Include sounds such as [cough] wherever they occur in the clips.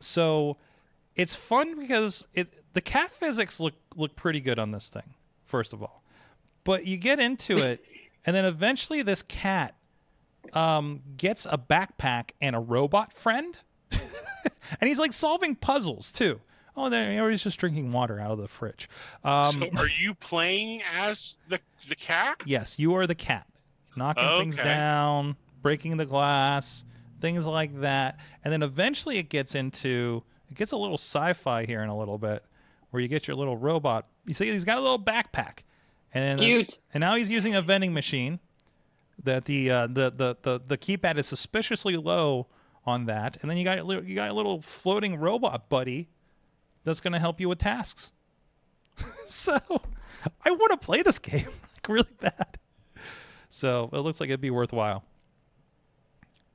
so it's fun because it the cat physics look look pretty good on this thing first of all but you get into [laughs] it and then eventually this cat um, gets a backpack and a robot friend [laughs] and he's like solving puzzles too oh then he's just drinking water out of the fridge um, so are you playing as the, the cat yes you are the cat knocking okay. things down breaking the glass things like that. And then eventually it gets into it gets a little sci-fi here in a little bit, where you get your little robot. You see, he's got a little backpack, and Cute. and now he's using a vending machine. That the uh, the the the the keypad is suspiciously low on that, and then you got you got a little floating robot buddy that's going to help you with tasks. [laughs] so, I want to play this game [laughs] like really bad. So it looks like it'd be worthwhile.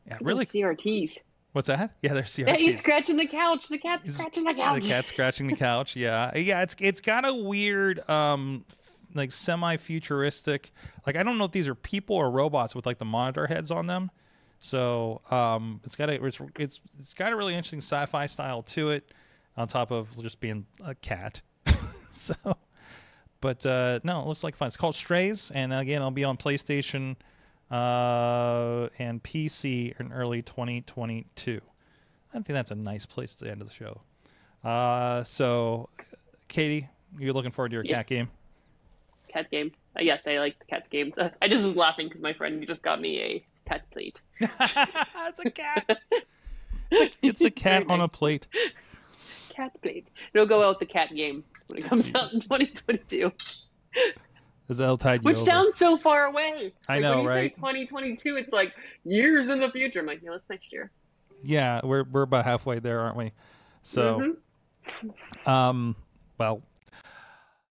Yeah, really. CRTs. What's that? Yeah, they're CRTs. Yeah, he's scratching the couch. The cat's he's, scratching the couch. The cat's scratching the couch. Yeah, yeah. It's it's got a weird, um, like semi-futuristic. Like I don't know if these are people or robots with like the monitor heads on them. So um, it's got a it's, it's it's got a really interesting sci-fi style to it, on top of just being a cat. [laughs] so, but uh, no, it looks like fun. It's called Strays, and again, it'll be on PlayStation uh, and PC in early 2022. I think that's a nice place to end the show. Uh, so, Katie, you're looking forward to your cat game. Cat game. Uh, yes, I like the cat games. Uh, I just was laughing because my friend just got me a cat plate. [laughs] it's a cat. it's, a, it's a [laughs] cat on a plate. Cat plate. It'll go out the cat game when it comes out in 2022. Because will tide you Which over. sounds so far away. I like, know, when you right? Say 2022, it's like years in the future. I'm like, yeah, it's next year. Yeah, we're we're about halfway there, aren't we? So, mm-hmm. um, well,